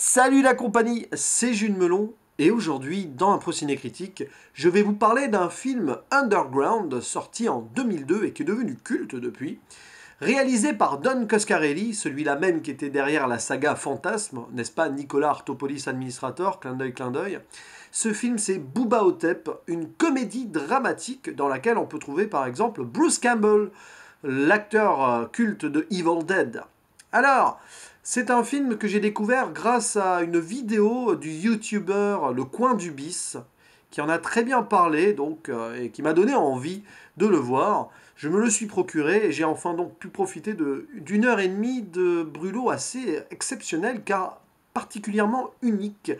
Salut la compagnie, c'est Jules Melon et aujourd'hui dans un ciné critique, je vais vous parler d'un film underground sorti en 2002 et qui est devenu culte depuis, réalisé par Don Coscarelli, celui-là même qui était derrière la saga Fantasme, n'est-ce pas Nicolas Artopolis Administrator, clin d'œil clin d'œil. Ce film c'est Booba Otep, une comédie dramatique dans laquelle on peut trouver par exemple Bruce Campbell, l'acteur euh, culte de Evil Dead. Alors, c'est un film que j'ai découvert grâce à une vidéo du youtubeur Le Coin du Bis, qui en a très bien parlé donc, euh, et qui m'a donné envie de le voir. Je me le suis procuré et j'ai enfin donc pu profiter d'une heure et demie de brûlot assez exceptionnel car particulièrement unique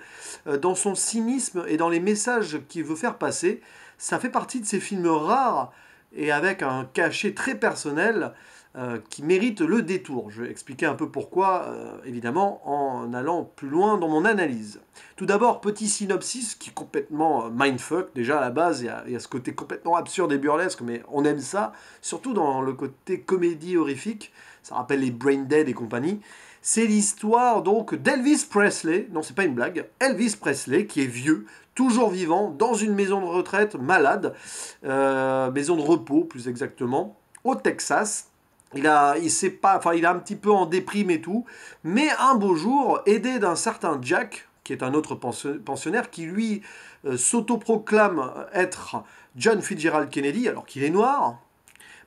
euh, dans son cynisme et dans les messages qu'il veut faire passer. Ça fait partie de ces films rares et avec un cachet très personnel euh, qui mérite le détour. Je vais expliquer un peu pourquoi, euh, évidemment, en allant plus loin dans mon analyse. Tout d'abord, petit synopsis qui est complètement euh, mindfuck. Déjà, à la base, il y, y, a ce côté complètement absurde et burlesque, mais on aime ça, surtout dans le côté comédie horrifique. Ça rappelle les Brain Dead et compagnie. C'est l'histoire donc d'Elvis Presley, non c'est pas une blague, Elvis Presley qui est vieux, toujours vivant, dans une maison de retraite, malade, maison de repos plus exactement, au Texas, il a, pas, il est un petit peu en déprime et tout. Mais un beau jour, aidé d'un certain Jack, qui est un autre pensionnaire, qui lui euh, s'autoproclame être John Fitzgerald Kennedy, alors qu'il est noir.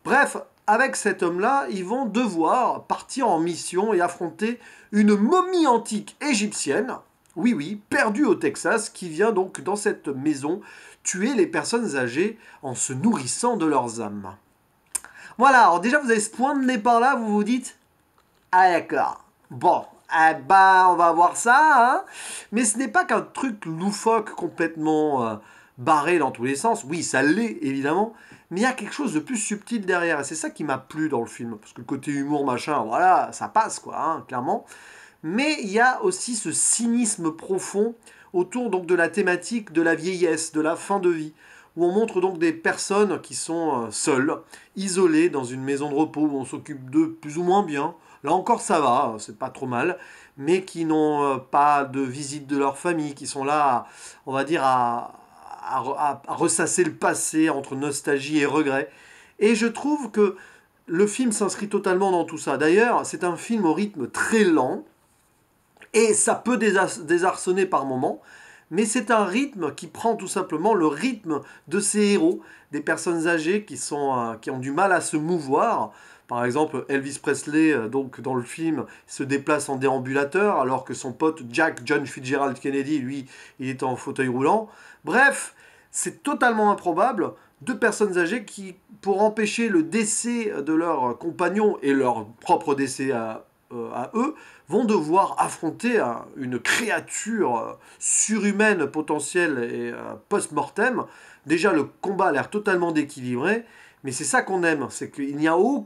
Bref, avec cet homme-là, ils vont devoir partir en mission et affronter une momie antique égyptienne, oui oui, perdue au Texas, qui vient donc dans cette maison tuer les personnes âgées en se nourrissant de leurs âmes. Voilà, alors déjà, vous avez ce point de départ là, vous vous dites Ah, d'accord. Bon, ah bah, on va voir ça. Hein Mais ce n'est pas qu'un truc loufoque complètement euh, barré dans tous les sens. Oui, ça l'est, évidemment. Mais il y a quelque chose de plus subtil derrière. Et c'est ça qui m'a plu dans le film. Parce que le côté humour, machin, voilà, ça passe, quoi, hein, clairement. Mais il y a aussi ce cynisme profond autour donc de la thématique de la vieillesse, de la fin de vie où on montre donc des personnes qui sont euh, seules, isolées dans une maison de repos où on s'occupe d'eux plus ou moins bien. Là encore ça va, euh, c'est pas trop mal, mais qui n'ont euh, pas de visite de leur famille, qui sont là, on va dire, à, ressasser le passé entre nostalgie et regret. Et je trouve que le film s'inscrit totalement dans tout ça. D'ailleurs, c'est un film au rythme très lent, et ça peut désarçonner par moments, mais c'est un rythme qui prend tout simplement le rythme de ces héros, des personnes âgées qui, sont, euh, qui ont du mal à se mouvoir. Par exemple, Elvis Presley, euh, donc dans le film, se déplace en déambulateur, alors que son pote Jack John Fitzgerald Kennedy, lui, il est en fauteuil roulant. Bref, c'est totalement improbable. Deux personnes âgées qui, pour empêcher le décès de leur compagnon et leur propre décès à euh, euh, à eux, vont devoir affronter hein, une créature euh, surhumaine potentielle et euh, post-mortem. Déjà, le combat a l'air totalement déquilibré, mais c'est ça qu'on aime, c'est qu'il n'y a aucune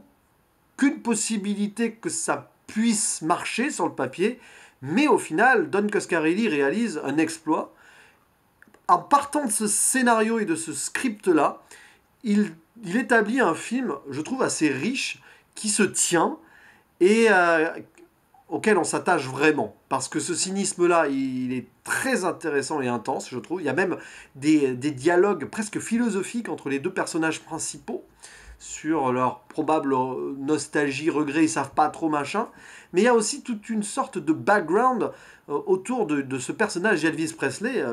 possibilité que ça puisse marcher sur le papier, mais au final, Don Coscarelli réalise un exploit. En partant de ce scénario et de ce script-là, il établit un film, je trouve, assez riche, qui se tient, et euh, auquel on s'attache vraiment. Parce que ce cynisme-là, il est très intéressant et intense, je trouve. Il y a même des, dialogues presque philosophiques entre les deux personnages principaux sur leur probable euh, nostalgie, regret, ils savent pas trop machin. Mais il y a aussi toute une sorte de background euh, autour de, ce personnage Elvis Presley.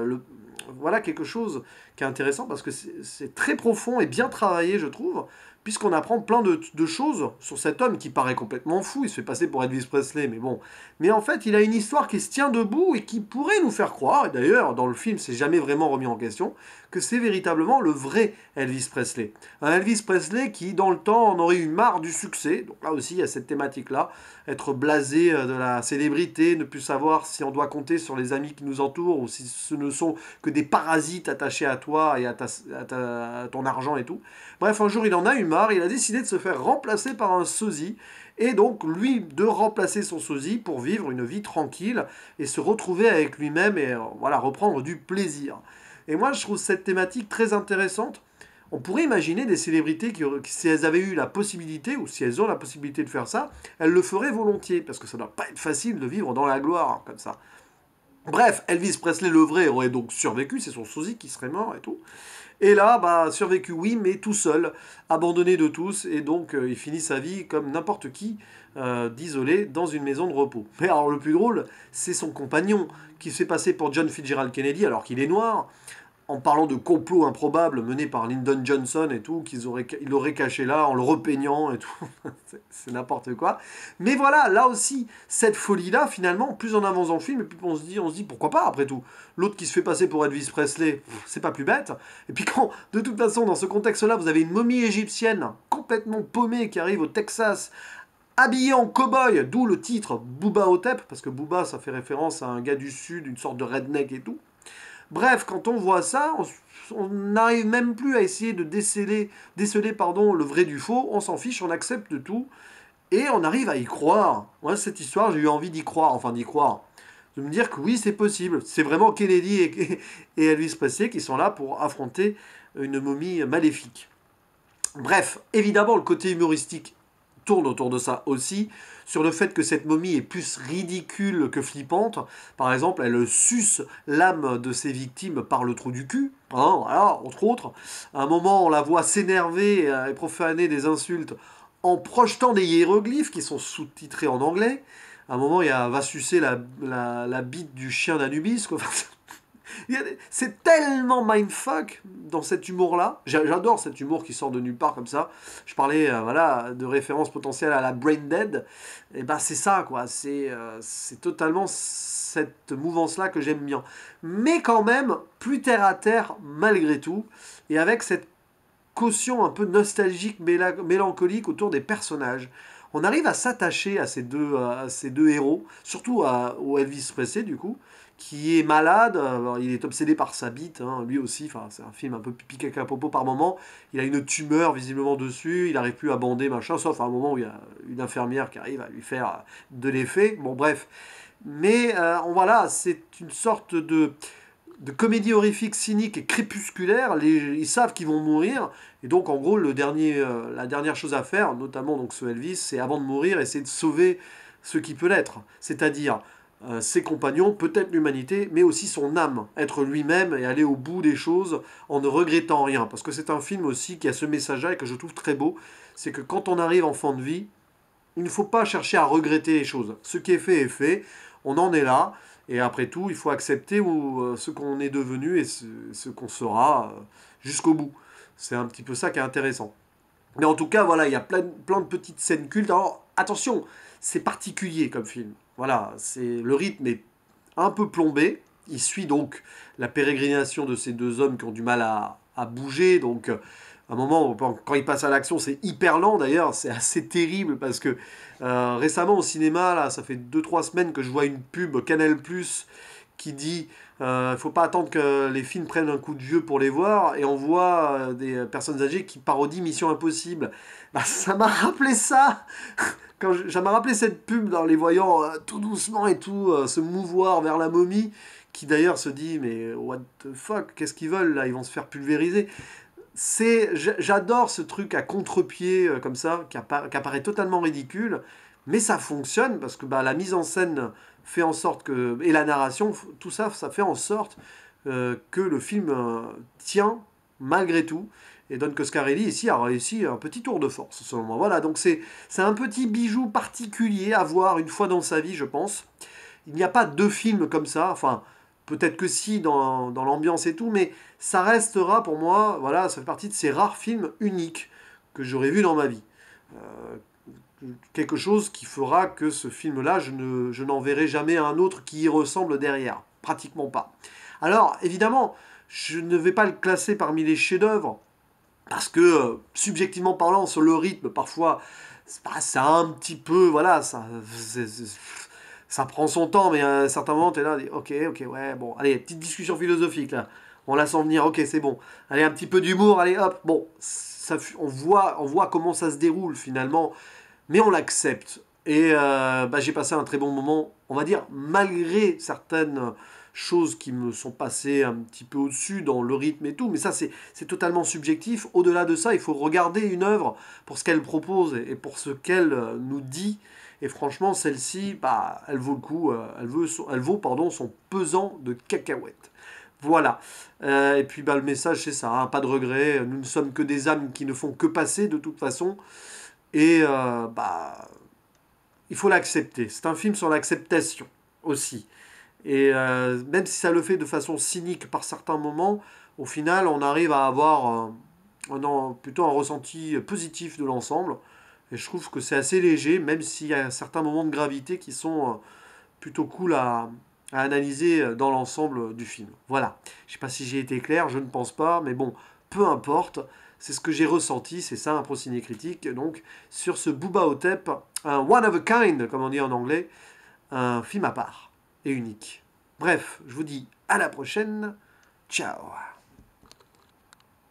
voilà quelque chose qui est intéressant parce que c'est très profond et bien travaillé, je trouve, puisqu'on apprend plein de, choses sur cet homme qui paraît complètement fou, il se fait passer pour Elvis Presley, mais bon. Mais en fait, il a une histoire qui se tient debout et qui pourrait nous faire croire, et d'ailleurs, dans le film, c'est jamais vraiment remis en question, que c'est véritablement le vrai Elvis Presley. Un Elvis Presley qui, dans le temps, en aurait eu marre du succès, donc là aussi, il y a cette thématique-là, être blasé euh, de la célébrité, ne plus savoir si on doit compter sur les amis qui nous entourent ou si ce ne sont que des parasites attachés à toi et à, ton argent et tout. Bref, un jour, il en a une il a décidé de se faire remplacer par un sosie et donc lui de remplacer son sosie pour vivre une vie tranquille et se retrouver avec lui-même et euh, voilà reprendre du plaisir. Et moi je trouve cette thématique très intéressante. On pourrait imaginer des célébrités qui, si elles avaient eu la possibilité, ou si elles ont la possibilité de faire ça, elles le feraient volontiers, parce que ça ne doit pas être facile de vivre dans la gloire comme ça. Bref, Elvis Presley le aurait donc survécu, c'est son sosie qui serait mort et tout. Et là, bah, survécu, oui, mais tout seul, abandonné de tous, et donc euh, il finit sa vie comme n'importe qui, euh, d'isolé dans une maison de repos. Mais alors le plus drôle, c'est son compagnon qui s'est passé pour John Fitzgerald Kennedy alors qu'il est noir, en parlant de complot improbable mené par Lyndon Johnson et tout, qu'ils auraient, aurait caché là en le repeignant et tout. c'est n'importe quoi. Mais voilà, là aussi, cette folie-là, finalement, plus on avance dans le film, et puis on se dit, on se dit pourquoi pas après tout. L'autre qui se fait passer pour Elvis Presley, c'est pas plus bête. Et puis quand, de toute façon, dans ce contexte-là, vous avez une momie égyptienne complètement paumée qui arrive au Texas habillée en cow-boy, d'où le titre Booba Hotep, parce que Booba, ça fait référence à un gars du sud, une sorte de redneck et tout. Bref, quand on voit ça, on n'arrive même plus à essayer de déceler, déceler pardon, le vrai du faux. On s'en fiche, on accepte tout. Et on arrive à y croire. Moi, cette histoire, j'ai eu envie d'y croire, enfin d'y croire. De me dire que oui, c'est possible. C'est vraiment Kennedy et, et Elvis Presley qui sont là pour affronter une momie maléfique. Bref, évidemment, le côté humoristique tourne autour de ça aussi, sur le fait que cette momie est plus ridicule que flippante. Par exemple, elle suce l'âme de ses victimes par le trou du cul, hein, entre autres. À un moment, on la voit s'énerver euh, et profaner des insultes en projetant des hiéroglyphes qui sont sous-titrés en anglais. À un moment, il y a va sucer la, bite du chien d'Anubis. C'est tellement mindfuck dans cet humour-là. J'adore cet humour qui sort de nulle part comme ça. Je parlais euh, voilà, de référence potentielle à la Brain Dead. Et eh ben c'est ça, quoi. C'est euh, c'est totalement cette mouvance-là que j'aime bien. Mais quand même, plus terre à terre malgré tout. Et avec cette caution un peu nostalgique, mélancolique autour des personnages on arrive à s'attacher à ces deux euh, ces deux héros, surtout à, au Elvis Presley du coup, qui est malade, euh, il est obsédé par sa bite, hein, lui aussi, c'est un film un peu pipi caca popo par moment, il a une tumeur visiblement dessus, il n'arrive plus à bander, machin, sauf à un moment où il y a une infirmière qui arrive à lui faire euh, de l'effet, bon bref. Mais euh, voilà, c'est une sorte de, de comédie horrifique cynique et crépusculaire, ils savent qu'ils vont mourir, et donc en gros le dernier, la dernière chose à faire, notamment donc ce Elvis, c'est avant de mourir, essayer de sauver ce qui peut l'être, c'est-à-dire euh, ses compagnons, peut-être l'humanité, mais aussi son âme, être lui-même et aller au bout des choses en ne regrettant rien. Parce que c'est un film aussi qui a ce message-là et que je trouve très beau, c'est que quand on arrive en fin de vie, il ne faut pas chercher à regretter les choses. Ce qui est fait est fait, on en est là, et après tout, il faut accepter euh, ce qu'on est devenu et ce, qu'on sera euh, jusqu'au bout. C'est un petit peu ça qui est intéressant. Mais en tout cas, voilà, il y a plein, plein de petites scènes cultes. Alors, attention, c'est particulier comme film. Voilà, le rythme est un peu plombé. Il suit donc la pérégrination de ces deux hommes qui ont du mal à, bouger. Donc, euh, à un moment, quand il passe à l'action, c'est hyper lent d'ailleurs. C'est assez terrible parce que euh, récemment au cinéma, là, ça fait 2-3 semaines que je vois une pub Canal qui dit il euh, faut pas attendre que les films prennent un coup de vieux pour les voir et on voit euh, des personnes âgées qui parodient Mission Impossible. Bah, ça m'a rappelé ça Quand je, ça m'a rappelé cette pub dans les voyant euh, tout doucement et tout se mouvoir vers la momie qui d'ailleurs se dit mais what the fuck qu'est-ce qu'ils veulent là ils vont se faire pulvériser c'est j'adore ce truc à contre-pied comme ça qui apparaît totalement ridicule mais ça fonctionne parce que bah, la mise en scène fait en sorte que. et la narration, tout ça, ça fait en sorte euh, que le film euh, tient malgré tout. Et que Coscarelli ici a réussi un petit tour de force, selon moi. Voilà, donc c'est un petit bijou particulier à voir une fois dans sa vie, je pense. Il n'y a pas deux films comme ça, enfin, peut-être que si, dans, dans l'ambiance et tout, mais ça restera pour moi, voilà, ça fait partie de ces rares films uniques que j'aurais vus dans ma vie. Euh, quelque chose qui fera que ce film-là, je, ne, je n'en verrai jamais un autre qui y ressemble derrière. Pratiquement pas. Alors, évidemment, je ne vais pas le classer parmi les chefs-d'œuvre, parce que, euh, subjectivement parlant, sur le rythme, parfois, c'est ça un petit peu, voilà, ça, ça prend son temps, mais à un certain moment, tu es là, ok, ok, ouais, bon, allez, petite discussion philosophique, là. On la sent venir, ok, c'est bon. Allez, un petit peu d'humour, allez, hop. Bon, on, voit, on voit comment ça se déroule finalement, mais on l'accepte. Et euh, bah, j'ai passé un très bon moment, on va dire, malgré certaines choses qui me sont passées un petit peu au-dessus dans le rythme et tout, mais ça c'est totalement subjectif. Au-delà de ça, il faut regarder une œuvre pour ce qu'elle propose et pour ce qu'elle euh, nous dit. Et franchement, celle-ci, bah, elle vaut le coup, euh, elle, vaut elle vaut pardon, son pesant de cacahuètes. Voilà. Euh, et puis bah, le message, c'est ça, hein, pas de regret. Nous ne sommes que des âmes qui ne font que passer de toute façon. Et euh, bah, il faut l'accepter. C'est un film sur l'acceptation aussi. Et euh, même si ça le fait de façon cynique par certains moments, au final, on arrive à avoir plutôt un ressenti positif de l'ensemble. Et je trouve que c'est assez léger, même s'il y a certains moments de gravité qui sont plutôt cool à, à analyser euh, dans l'ensemble euh, du film. Voilà. Je ne sais pas si j'ai été clair, je ne pense pas, mais bon, peu importe. C'est ce que j'ai ressenti, c'est ça un signé critique. Donc, sur ce Booba Otep, un one of a kind, comme on dit en anglais, un film à part et unique. Bref, je vous dis à la prochaine. Ciao